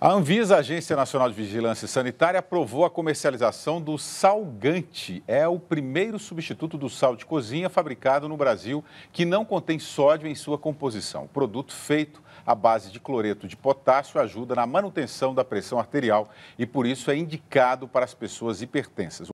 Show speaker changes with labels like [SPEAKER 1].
[SPEAKER 1] A Anvisa, Agência Nacional de Vigilância Sanitária, aprovou a comercialização do salgante. É o primeiro substituto do sal de cozinha fabricado no Brasil que não contém sódio em sua composição. O produto feito à base de cloreto de potássio ajuda na manutenção da pressão arterial e, por isso, é indicado para as pessoas hipertensas.